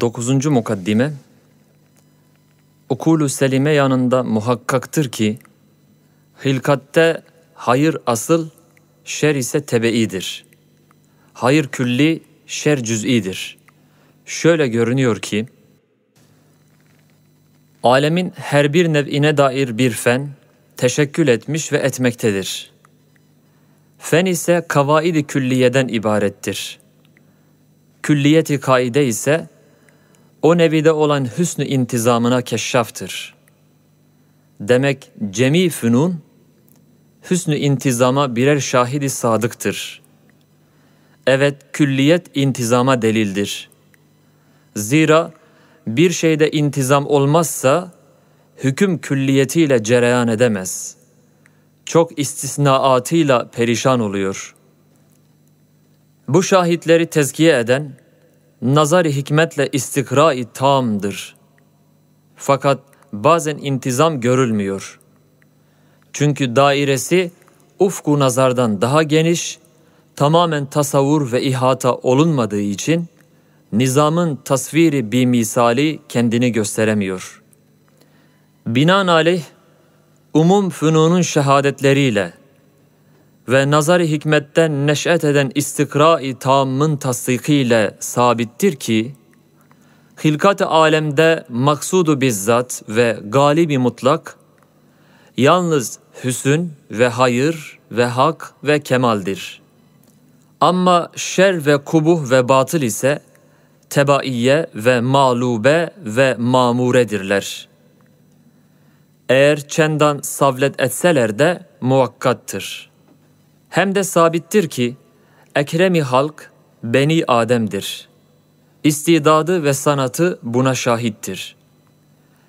9. mukaddime okulu Selime yanında muhakkaktır ki hilkatte hayır asıl, şer ise tebeidir. Hayır külli, şer cüz'idir. Şöyle görünüyor ki alemin her bir nev'ine dair bir fen teşekkül etmiş ve etmektedir. Fen ise kavaidi külliyeden ibarettir. Külliyeti kaide ise o nevide olan hüsnü intizamına keşşaftır. Demek cemi fünun, hüsnü intizama birer şahidi sadıktır. Evet, külliyet intizama delildir. Zira bir şeyde intizam olmazsa, hüküm külliyetiyle cereyan edemez. Çok istisnaatıyla perişan oluyor. Bu şahitleri tezkiye eden, nazar nazari hikmetle istikra-i tamdır. Fakat bazen intizam görülmüyor. Çünkü dairesi ufku nazardan daha geniş, tamamen tasavvur ve ihata olunmadığı için nizamın tasviri bir misali kendini gösteremiyor. Binaenaleyh umum fünunun şehadetleriyle ve nazar nazari hikmetten neş'et eden istikra-i tamın tasdikiyle sabittir ki, hilkat-ı alemde maksudu bizzat ve galibi mutlak, yalnız hüsün ve hayır ve hak ve kemaldir. Ama şer ve kubuh ve batıl ise tebaiye ve mağlube ve mamuredirler. Eğer çendan savlet etseler de muvakkattır.'' Hem de sabittir ki ekremi halk Beni Adem'dir. İstidadı ve sanatı buna şahittir.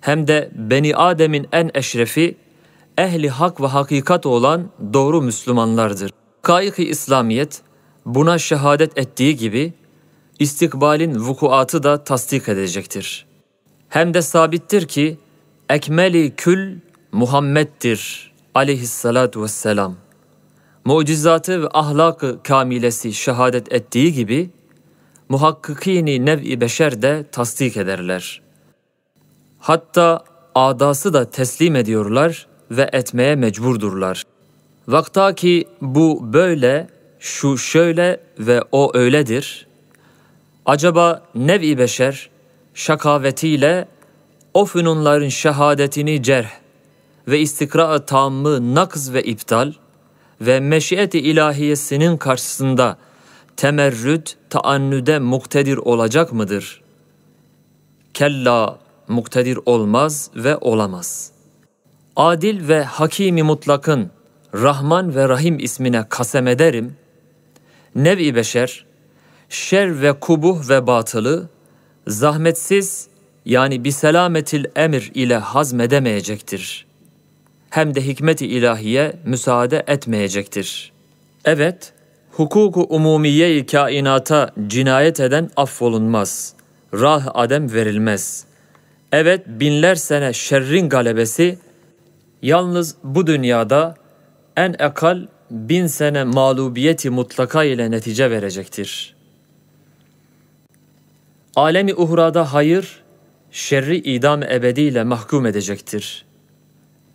Hem de Beni Adem'in en eşrefi, ehli hak ve hakikat olan doğru Müslümanlardır. Kayık-ı İslamiyet buna şehadet ettiği gibi istikbalin vukuatı da tasdik edecektir. Hem de sabittir ki ekmeli kül Muhammed'dir aleyhissalatu vesselam mucizatı ve ahlakı kamilesi şehadet ettiği gibi muhakkikini nev'i beşer de tasdik ederler. Hatta adası da teslim ediyorlar ve etmeye mecburdurlar. Vakta ki bu böyle, şu şöyle ve o öyledir. Acaba nev'i beşer şakavetiyle o fünunların şehadetini cerh ve istikra tamı nakz ve iptal, ve meşiyeti ilahiyesinin karşısında temerrüt, taannüde muktedir olacak mıdır? Kella muktedir olmaz ve olamaz. Adil ve Hakimi Mutlak'ın Rahman ve Rahim ismine kasem ederim. Nevi beşer, şer ve kubuh ve batılı, zahmetsiz yani bir selametil emir ile hazmedemeyecektir.'' hem de hikmeti ilahiye müsaade etmeyecektir. Evet, hukuku umumiye-i kainata cinayet eden affolunmaz. Rah adem verilmez. Evet, binler sene şerrin galebesi yalnız bu dünyada en ekal bin sene mağlubiyeti mutlaka ile netice verecektir. Alemi uhrada hayır, şerri idam ebediyle mahkum edecektir.''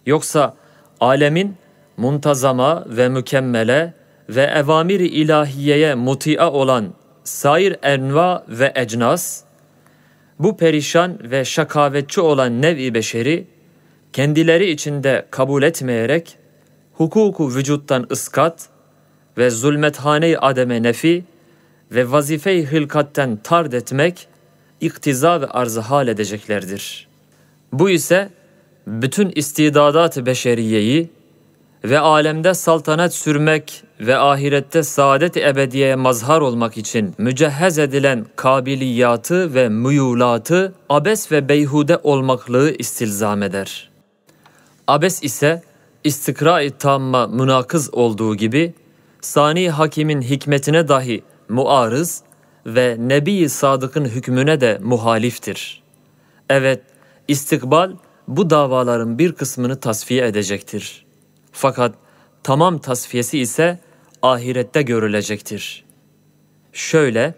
Yoksa alemin muntazama ve mükemmele ve evamiri ilahiyeye mutia olan sair enva ve ecnas, bu perişan ve şakavetçi olan nev-i beşeri, kendileri içinde kabul etmeyerek, hukuku vücuttan ıskat ve zulmethane-i ademe nefi ve vazife-i hılkatten tard etmek, iktiza ve arzı hal edeceklerdir. Bu ise bütün istidadat beşeriyeyi ve alemde saltanat sürmek ve ahirette saadet ebediyeye mazhar olmak için mücehhez edilen kabiliyatı ve müyulatı abes ve beyhude olmaklığı istilzam eder. Abes ise istikra-i tamma münakız olduğu gibi sani hakimin hikmetine dahi muarız ve nebi sadıkın hükmüne de muhaliftir. Evet, istikbal bu davaların bir kısmını tasfiye edecektir. Fakat tamam tasfiyesi ise ahirette görülecektir. Şöyle,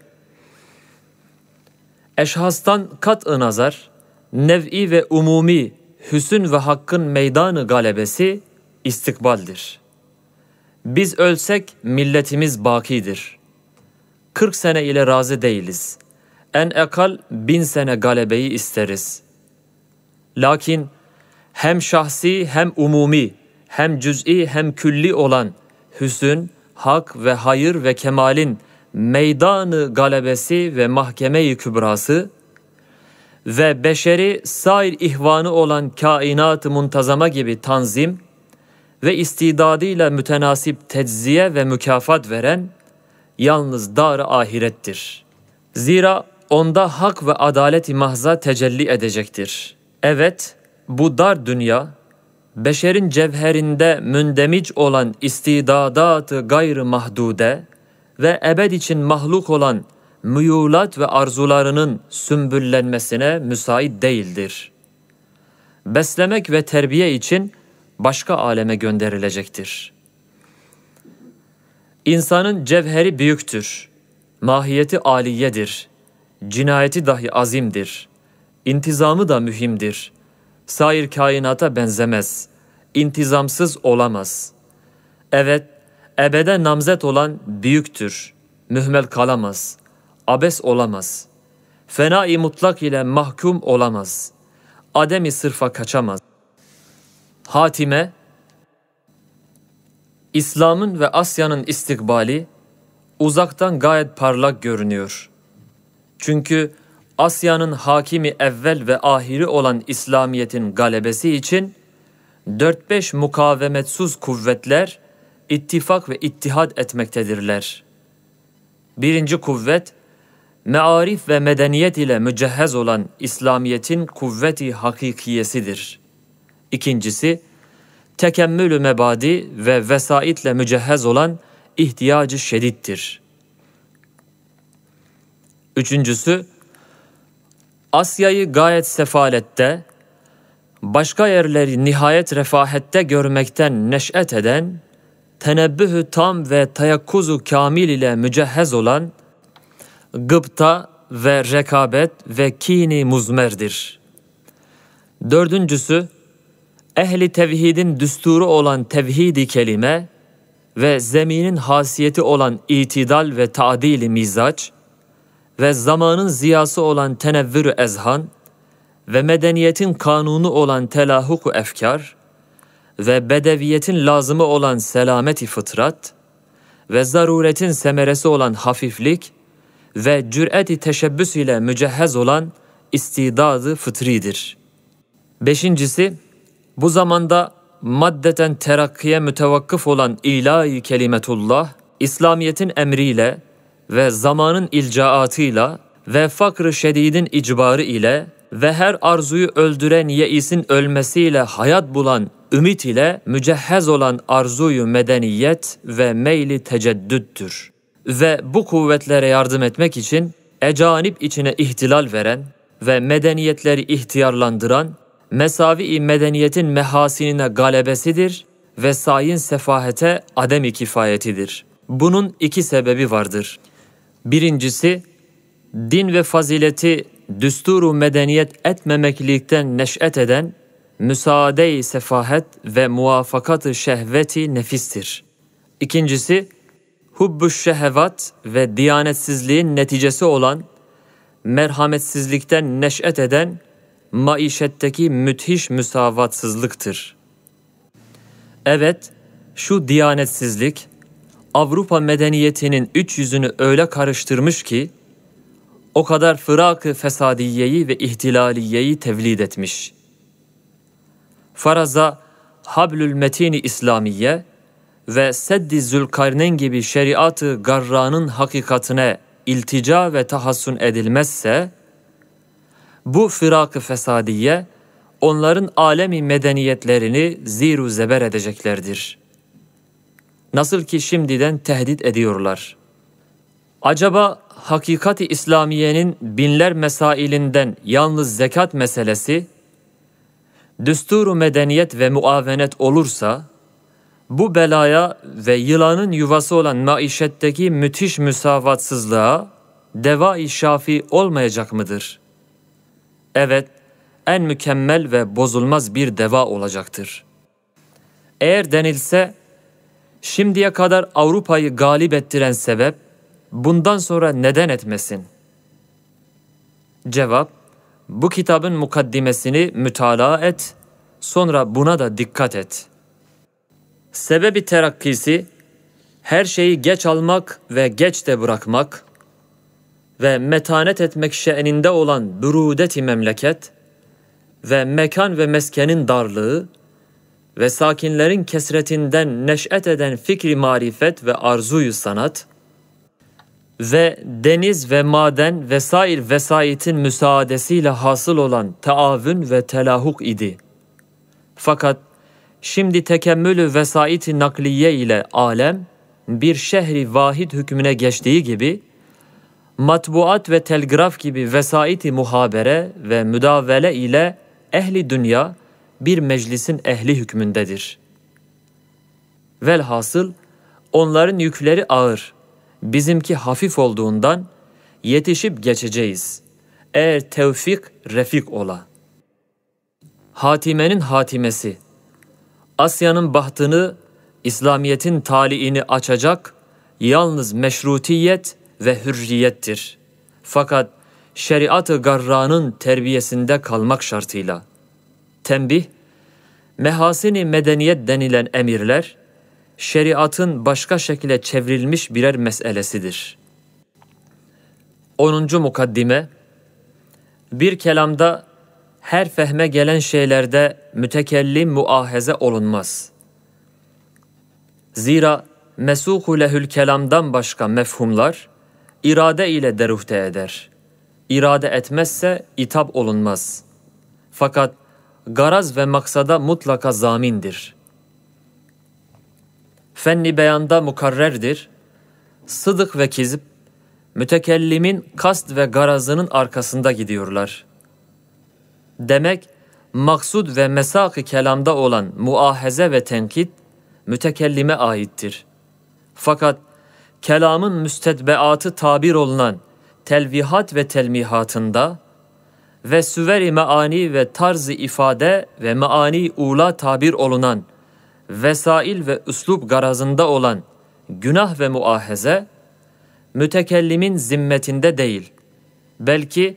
eşhastan kat-ı nazar, nev'i ve umumi hüsün ve hakkın meydanı galebesi istikbaldir. Biz ölsek milletimiz bakidir. Kırk sene ile razı değiliz. En ekal bin sene galebeyi isteriz.'' Lakin hem şahsi hem umumi, hem cüz'i hem külli olan hüzün, hak ve hayır ve kemalin meydanı galebesi ve mahkeme-i kübrası ve beşeri sair ihvanı olan kainat-ı muntazama gibi tanzim ve istidadıyla mütenasip tecziye ve mükafat veren yalnız dar ahirettir. Zira onda hak ve adalet-i mahza tecelli edecektir.'' Evet, bu dar dünya, beşerin cevherinde mündemic olan istidadatı gayrı mahdude ve ebed için mahluk olan müyulat ve arzularının sümbüllenmesine müsait değildir. Beslemek ve terbiye için başka aleme gönderilecektir. İnsanın cevheri büyüktür, mahiyeti aliyedir, cinayeti dahi azimdir.'' İntizamı da mühimdir. Sair kainata benzemez. İntizamsız olamaz. Evet, ebede namzet olan büyüktür. Mühmel kalamaz. Abes olamaz. Fena-i mutlak ile mahkum olamaz. Ademi sırfa kaçamaz. Hatime, İslam'ın ve Asya'nın istikbali uzaktan gayet parlak görünüyor. Çünkü Asya'nın hakimi evvel ve ahiri olan İslamiyet'in galebesi için 4-5 mukavemetsuz kuvvetler ittifak ve ittihad etmektedirler. Birinci kuvvet, mearif ve medeniyet ile mücehhez olan İslamiyet'in kuvveti hakikiyesidir. İkincisi, tekemmülü mebadi ve vesaitle mücehhez olan ihtiyacı şedittir. Üçüncüsü, Asya'yı gayet sefalette, başka yerleri nihayet refahette görmekten neş'et eden, tenebbühü tam ve tayakkuzu kamil ile mücehhez olan, gıpta ve rekabet ve kini muzmerdir. Dördüncüsü, ehli tevhidin düsturu olan tevhidi kelime ve zeminin hasiyeti olan itidal ve tadili mizaç, ve zamanın ziyası olan tenevvür ezhan ve medeniyetin kanunu olan telahuk efkar ve bedeviyetin lazımı olan selameti fıtrat ve zaruretin semeresi olan hafiflik ve cüret-i teşebbüs ile mücehhez olan istidadı fıtridir. Beşincisi, bu zamanda maddeten terakkiye mütevakkıf olan ilahi kelimetullah, İslamiyet'in emriyle ve zamanın ilcaatıyla ve fakr-ı şedidin icbarı ile ve her arzuyu öldüren yeisin ölmesiyle hayat bulan ümit ile mücehhez olan arzuyu medeniyet ve meyli teceddüttür. Ve bu kuvvetlere yardım etmek için ecanip içine ihtilal veren ve medeniyetleri ihtiyarlandıran mesavi medeniyetin mehasinine galebesidir ve sayin sefahete adem kifayetidir. Bunun iki sebebi vardır. Birincisi, din ve fazileti düsturu medeniyet etmemeklikten neş'et eden müsaade-i sefahet ve muvafakat-ı şehveti nefistir. İkincisi, hubbu şehvat ve diyanetsizliğin neticesi olan merhametsizlikten neş'et eden maişetteki müthiş müsavatsızlıktır. Evet, şu diyanetsizlik, Avrupa medeniyetinin üç yüzünü öyle karıştırmış ki o kadar fırakı fesadiyeyi ve ihtilaliyeyi tevlid etmiş. Faraza Hablül Metini İslamiye ve Seddi Zülkarnen gibi şeriatı garranın hakikatine iltica ve tahassun edilmezse, bu fırakı ı fesadiye onların alemi medeniyetlerini ziru zeber edeceklerdir.'' nasıl ki şimdiden tehdit ediyorlar. Acaba hakikati İslamiye'nin binler mesailinden yalnız zekat meselesi, düsturu medeniyet ve muavenet olursa, bu belaya ve yılanın yuvası olan maişetteki müthiş müsavatsızlığa deva-i şafi olmayacak mıdır? Evet, en mükemmel ve bozulmaz bir deva olacaktır. Eğer denilse, Şimdiye kadar Avrupa'yı galip ettiren sebep bundan sonra neden etmesin? Cevap: Bu kitabın mukaddimesini mütalaa et, sonra buna da dikkat et. Sebebi terakkisi her şeyi geç almak ve geç de bırakmak ve metanet etmek şe'ninde olan bürudeti memleket ve mekan ve meskenin darlığı ve sakinlerin kesretinden neş'et eden fikri marifet ve arzuyu sanat ve deniz ve maden vesair vesaitin müsaadesiyle hasıl olan taavün ve telahuk idi. Fakat şimdi tekemmülü vesaiti nakliye ile alem bir şehri vahid hükmüne geçtiği gibi matbuat ve telgraf gibi vesaiti muhabere ve müdavele ile ehli dünya bir meclisin ehli hükmündedir. Velhasıl onların yükleri ağır, bizimki hafif olduğundan yetişip geçeceğiz. Eğer tevfik refik ola. Hatimenin hatimesi Asya'nın bahtını, İslamiyet'in taliini açacak yalnız meşrutiyet ve hürriyettir. Fakat şeriat-ı garranın terbiyesinde kalmak şartıyla.'' Tembih, mehasini medeniyet denilen emirler, şeriatın başka şekilde çevrilmiş birer meselesidir. 10. Mukaddime Bir kelamda her fehme gelen şeylerde mütekellim muahaze olunmaz. Zira mesuhu lehül kelamdan başka mefhumlar irade ile deruhte eder. İrade etmezse itap olunmaz. Fakat garaz ve maksada mutlaka zamindir. Fenni beyanda mukarrerdir. Sıdık ve kizip, mütekellimin kast ve garazının arkasında gidiyorlar. Demek, maksud ve mesak-ı kelamda olan muahaze ve tenkit, mütekellime aittir. Fakat kelamın müstedbeatı tabir olunan telvihat ve telmihatında, ve süveri meani ve tarzı ifade ve meani ula tabir olunan, vesail ve üslup garazında olan günah ve muahize, mütekellimin zimmetinde değil, belki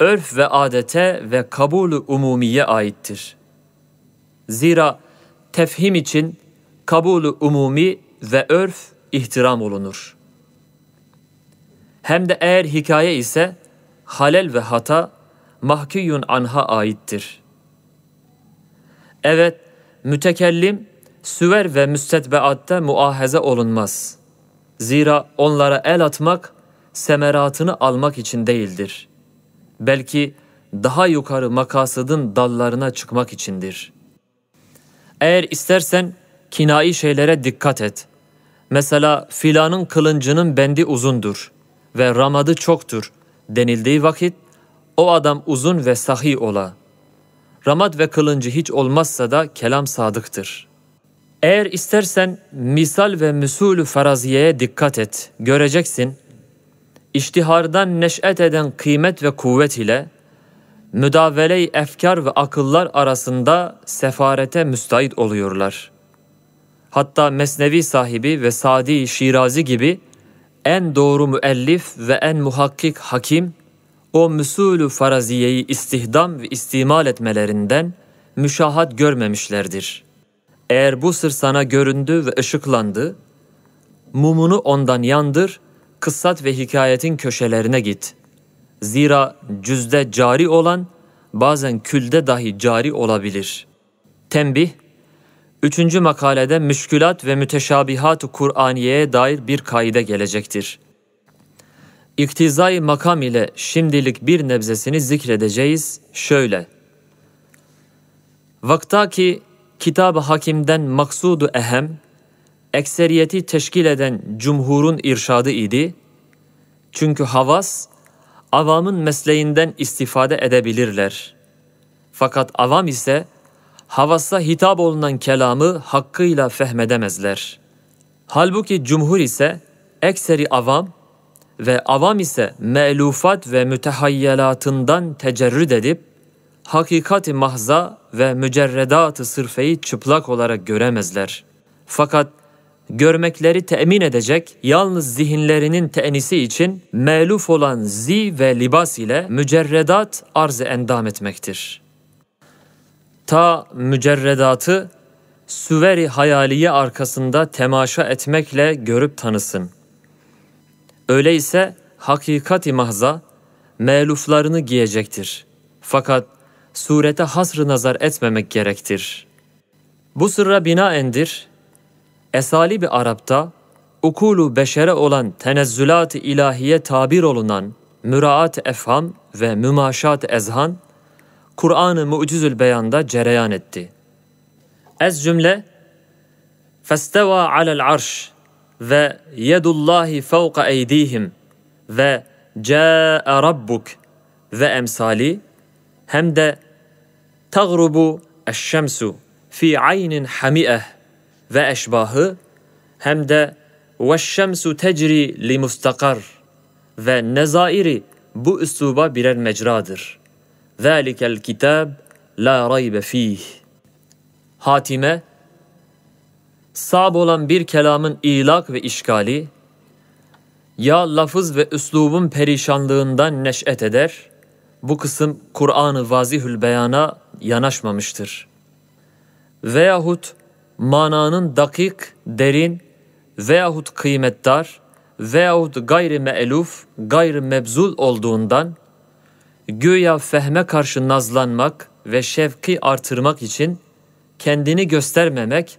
örf ve adete ve kabulü umumiye aittir. Zira tefhim için kabulü umumi ve örf ihtiram olunur. Hem de eğer hikaye ise halel ve hata mahkiyun anha aittir. Evet, mütekellim süver ve müstetbeatte muahaze olunmaz. Zira onlara el atmak semeratını almak için değildir. Belki daha yukarı makasıdın dallarına çıkmak içindir. Eğer istersen kinayi şeylere dikkat et. Mesela filanın kılıncının bendi uzundur ve ramadı çoktur denildiği vakit o adam uzun ve sahi ola. Ramat ve kılıncı hiç olmazsa da kelam sadıktır. Eğer istersen misal ve müsulü faraziyeye dikkat et, göreceksin. İştihardan neş'et eden kıymet ve kuvvet ile müdavele efkar ve akıllar arasında sefarete müstahit oluyorlar. Hatta Mesnevi sahibi ve Sadi Şirazi gibi en doğru müellif ve en muhakkik hakim o müsulü faraziyeyi istihdam ve istimal etmelerinden müşahat görmemişlerdir. Eğer bu sır sana göründü ve ışıklandı, mumunu ondan yandır, kıssat ve hikayetin köşelerine git. Zira cüzde cari olan bazen külde dahi cari olabilir. Tembih, Üçüncü makalede müşkülat ve müteşabihat-ı Kur'aniye'ye dair bir kaide gelecektir. İktizai makam ile şimdilik bir nebzesini zikredeceğiz şöyle. Vaktaki Kitab-ı Hakim'den maksudu ehem, ekseriyeti teşkil eden cumhurun irşadı idi. Çünkü havas, avamın mesleğinden istifade edebilirler. Fakat avam ise, havasa hitap olunan kelamı hakkıyla fehmedemezler. Halbuki cumhur ise, ekseri avam, ve avam ise melufat ve mütehayyelatından tecerrüd edip hakikati mahza ve mücerredat-ı sırfeyi çıplak olarak göremezler. Fakat görmekleri temin edecek yalnız zihinlerinin tenisi için meluf olan zi ve libas ile mücerredat arz-ı endam etmektir. Ta mücerredatı süveri hayaliye arkasında temaşa etmekle görüp tanısın.'' Öyleyse hakikati mahza meluflarını giyecektir. Fakat surete hasrı nazar etmemek gerektir. Bu sırra binaendir, bir Arap'ta ukulu beşere olan tenezzülat-ı ilahiye tabir olunan müraat efham ve mümaşat ezhan, Kur'an-ı Mu'cizül Beyan'da cereyan etti. Ez cümle, فَاسْتَوَى عَلَى الْعَرْشِ ve yedullahi fawqa eydihim ve ca'a rabbuk ve emsali hem de tagrubu eşşemsu fi aynin hami'eh ve eşbahı hem de veşşemsu tecri li mustakar ve nezairi bu üsluba birer mecradır. Zalikel kitab la raybe fih. Hatime Sab olan bir kelamın ilak ve işgali, ya lafız ve üslubun perişanlığından neş'et eder, bu kısım Kur'an-ı vazihül beyana yanaşmamıştır. Veyahut mananın dakik, derin veyahut kıymetdar veyahut gayri me'luf, gayri mebzul olduğundan, güya fehme karşı nazlanmak ve şevki artırmak için kendini göstermemek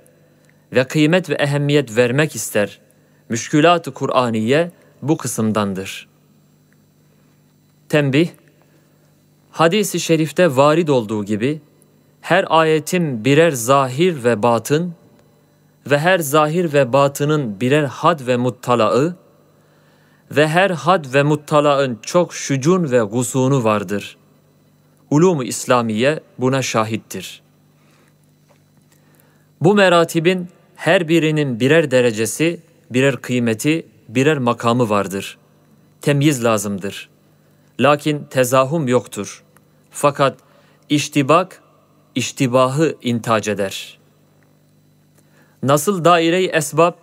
ve kıymet ve ehemmiyet vermek ister. Müşkülat-ı Kur'aniye bu kısımdandır. Tembih Hadis-i şerifte varid olduğu gibi her ayetin birer zahir ve batın ve her zahir ve batının birer had ve muttalağı ve her had ve muttalaın çok şucun ve gusunu vardır. Ulum-u İslamiye buna şahittir. Bu meratibin her birinin birer derecesi, birer kıymeti, birer makamı vardır. Temyiz lazımdır. Lakin tezahum yoktur. Fakat iştibak, iştibahı intac eder. Nasıl daire-i esbab,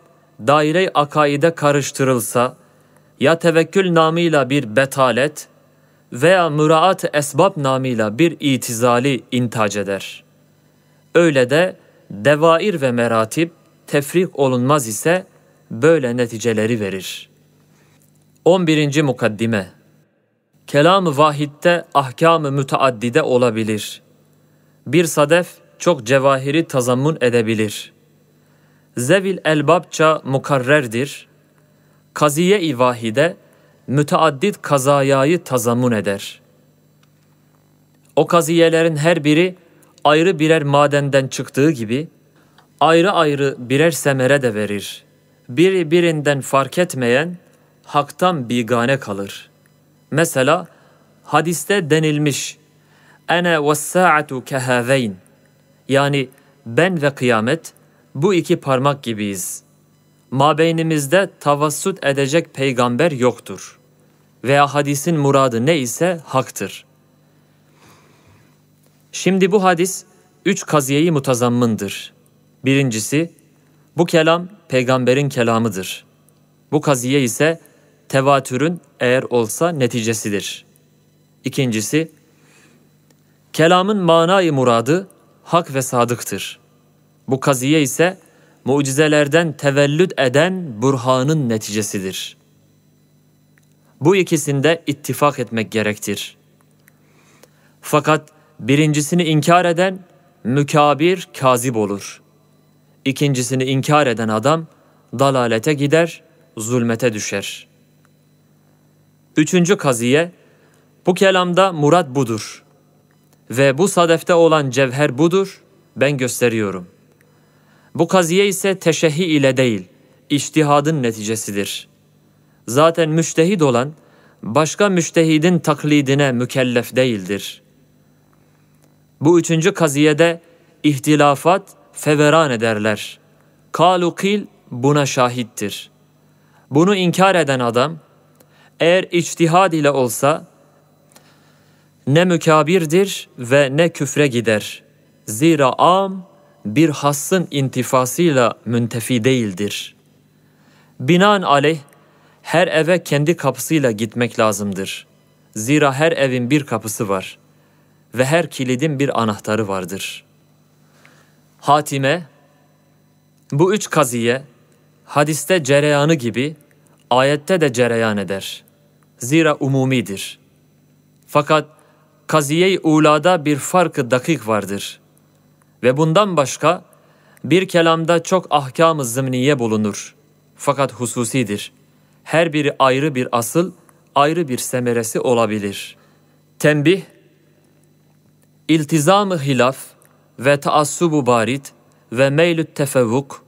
daire-i akaide karıştırılsa, ya tevekkül namıyla bir betalet veya müraat esbab namıyla bir itizali intac eder. Öyle de devair ve meratip, tefrik olunmaz ise böyle neticeleri verir. 11. Mukaddime Kelam-ı vahitte ahkam-ı müteaddide olabilir. Bir sadef çok cevahiri tazammun edebilir. Zevil elbabça mukarrerdir. Kaziye-i vahide müteaddit kazayayı tazammun eder. O kaziyelerin her biri ayrı birer madenden çıktığı gibi, ayrı ayrı birer semere de verir. Biri birinden fark etmeyen haktan bigane kalır. Mesela hadiste denilmiş ene ve sa'atu kehaveyn yani ben ve kıyamet bu iki parmak gibiyiz. Mabeynimizde tavassut edecek peygamber yoktur. Veya hadisin muradı ne ise haktır. Şimdi bu hadis üç kaziyeyi mutazammındır. Birincisi, bu kelam peygamberin kelamıdır. Bu kaziye ise tevatürün eğer olsa neticesidir. İkincisi, kelamın manayı muradı hak ve sadıktır. Bu kaziye ise mucizelerden tevellüt eden burhanın neticesidir. Bu ikisinde ittifak etmek gerektir. Fakat birincisini inkar eden mükabir kazip olur. İkincisini inkar eden adam dalalete gider, zulmete düşer. Üçüncü kaziye, bu kelamda murat budur ve bu sadefte olan cevher budur, ben gösteriyorum. Bu kaziye ise teşehi ile değil, iştihadın neticesidir. Zaten müştehid olan, başka müştehidin taklidine mükellef değildir. Bu üçüncü kaziyede ihtilafat feveran ederler. Kalukil buna şahittir. Bunu inkar eden adam eğer içtihad ile olsa ne mükabirdir ve ne küfre gider. Zira am bir hassın intifasıyla müntefi değildir. Binan aleyh her eve kendi kapısıyla gitmek lazımdır. Zira her evin bir kapısı var ve her kilidin bir anahtarı vardır.'' Hatime bu üç kaziye hadiste cereyanı gibi ayette de cereyan eder. Zira umumidir. Fakat kaziye-i ulada bir farkı dakik vardır. Ve bundan başka bir kelamda çok ahkam-ı zımniye bulunur. Fakat hususidir. Her biri ayrı bir asıl, ayrı bir semeresi olabilir. Tembih, iltizam-ı hilaf, ve taassubu barit ve meylü tefevvuk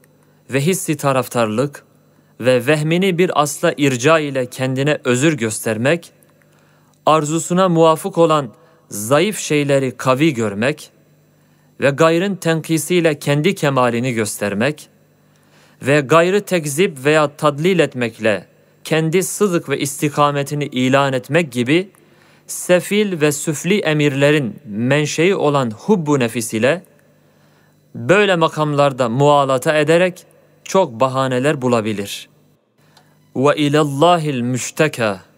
ve hissi taraftarlık ve vehmini bir asla irca ile kendine özür göstermek, arzusuna muvafık olan zayıf şeyleri kavi görmek ve gayrın tenkisiyle kendi kemalini göstermek ve gayrı tekzip veya tadlil etmekle kendi sıdık ve istikametini ilan etmek gibi sefil ve süfli emirlerin menşei olan hubbu nefis ile böyle makamlarda muhalata ederek çok bahaneler bulabilir. Ve ilallahil müşteka